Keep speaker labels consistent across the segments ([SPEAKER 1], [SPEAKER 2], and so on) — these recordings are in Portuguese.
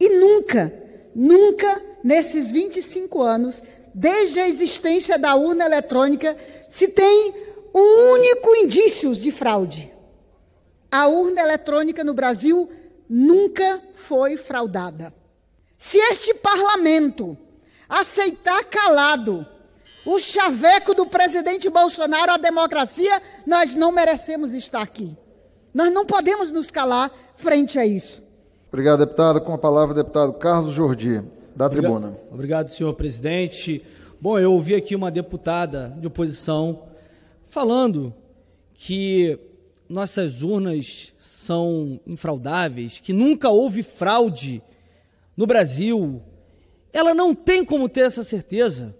[SPEAKER 1] E nunca, nunca, nesses 25 anos, desde a existência da urna eletrônica, se tem um único indício de fraude. A urna eletrônica no Brasil nunca foi fraudada. Se este parlamento aceitar calado o chaveco do presidente Bolsonaro à democracia, nós não merecemos estar aqui. Nós não podemos nos calar frente a isso.
[SPEAKER 2] Obrigado, deputado. Com a palavra, deputado Carlos Jordi, da obrigado, tribuna. Obrigado, senhor presidente. Bom, eu ouvi aqui uma deputada de oposição falando que nossas urnas são infraudáveis, que nunca houve fraude no Brasil. Ela não tem como ter essa certeza.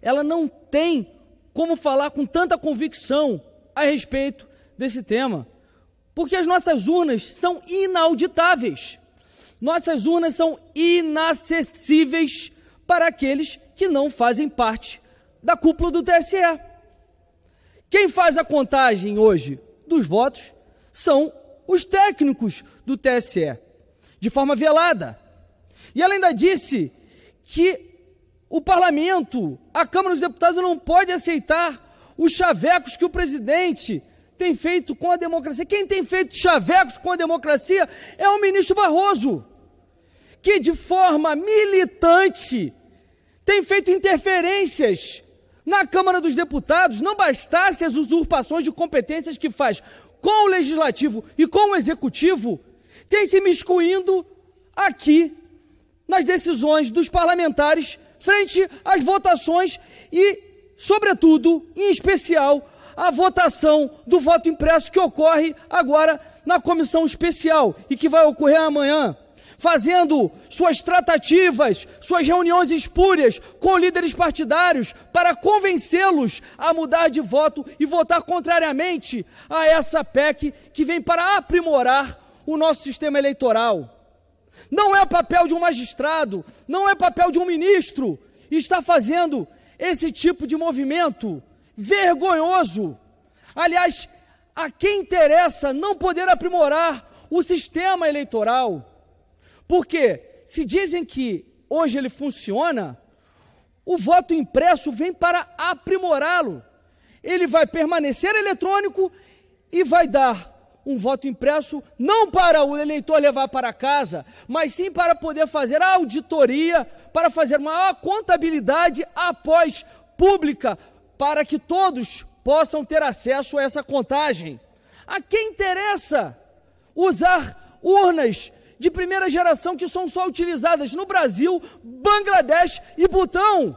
[SPEAKER 2] Ela não tem como falar com tanta convicção a respeito desse tema. Porque as nossas urnas são inauditáveis. Nossas urnas são inacessíveis para aqueles que não fazem parte da cúpula do TSE. Quem faz a contagem hoje dos votos são os técnicos do TSE, de forma velada. E ela ainda disse que o parlamento, a Câmara dos Deputados, não pode aceitar os chavecos que o presidente tem feito com a democracia. Quem tem feito chavecos com a democracia é o ministro Barroso que de forma militante tem feito interferências na Câmara dos Deputados, não bastasse as usurpações de competências que faz com o Legislativo e com o Executivo, tem se miscuindo aqui nas decisões dos parlamentares frente às votações e, sobretudo, em especial, a votação do voto impresso que ocorre agora na comissão especial e que vai ocorrer amanhã fazendo suas tratativas, suas reuniões espúrias com líderes partidários para convencê-los a mudar de voto e votar contrariamente a essa PEC que vem para aprimorar o nosso sistema eleitoral. Não é papel de um magistrado, não é papel de um ministro estar fazendo esse tipo de movimento vergonhoso. Aliás, a quem interessa não poder aprimorar o sistema eleitoral? Porque se dizem que hoje ele funciona, o voto impresso vem para aprimorá-lo. Ele vai permanecer eletrônico e vai dar um voto impresso não para o eleitor levar para casa, mas sim para poder fazer a auditoria, para fazer maior contabilidade após pública, para que todos possam ter acesso a essa contagem. A quem interessa usar urnas de primeira geração que são só utilizadas no Brasil, Bangladesh e Butão.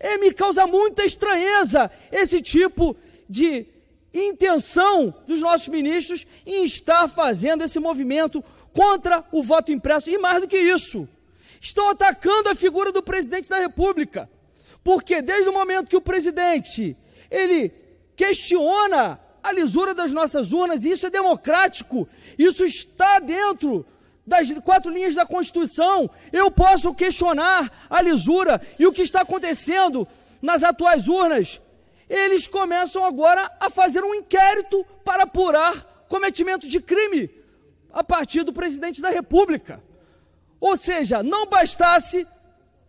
[SPEAKER 2] E me causa muita estranheza esse tipo de intenção dos nossos ministros em estar fazendo esse movimento contra o voto impresso. E mais do que isso, estão atacando a figura do presidente da República. Porque desde o momento que o presidente ele questiona a lisura das nossas urnas, e isso é democrático, isso está dentro das quatro linhas da Constituição. Eu posso questionar a lisura e o que está acontecendo nas atuais urnas. Eles começam agora a fazer um inquérito para apurar cometimento de crime a partir do presidente da República. Ou seja, não bastasse,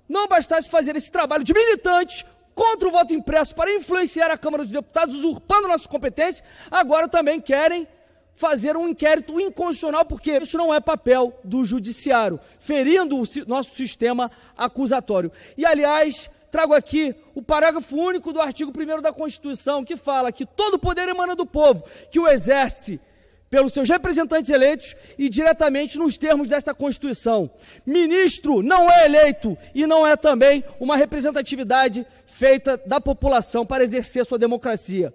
[SPEAKER 2] não bastasse fazer esse trabalho de militantes contra o voto impresso para influenciar a Câmara dos Deputados, usurpando nossas competências, agora também querem fazer um inquérito inconstitucional, porque isso não é papel do judiciário, ferindo o nosso sistema acusatório. E, aliás, trago aqui o parágrafo único do artigo 1 da Constituição, que fala que todo poder emana do povo, que o exerce pelos seus representantes eleitos e diretamente nos termos desta Constituição. Ministro não é eleito e não é também uma representatividade feita da população para exercer sua democracia.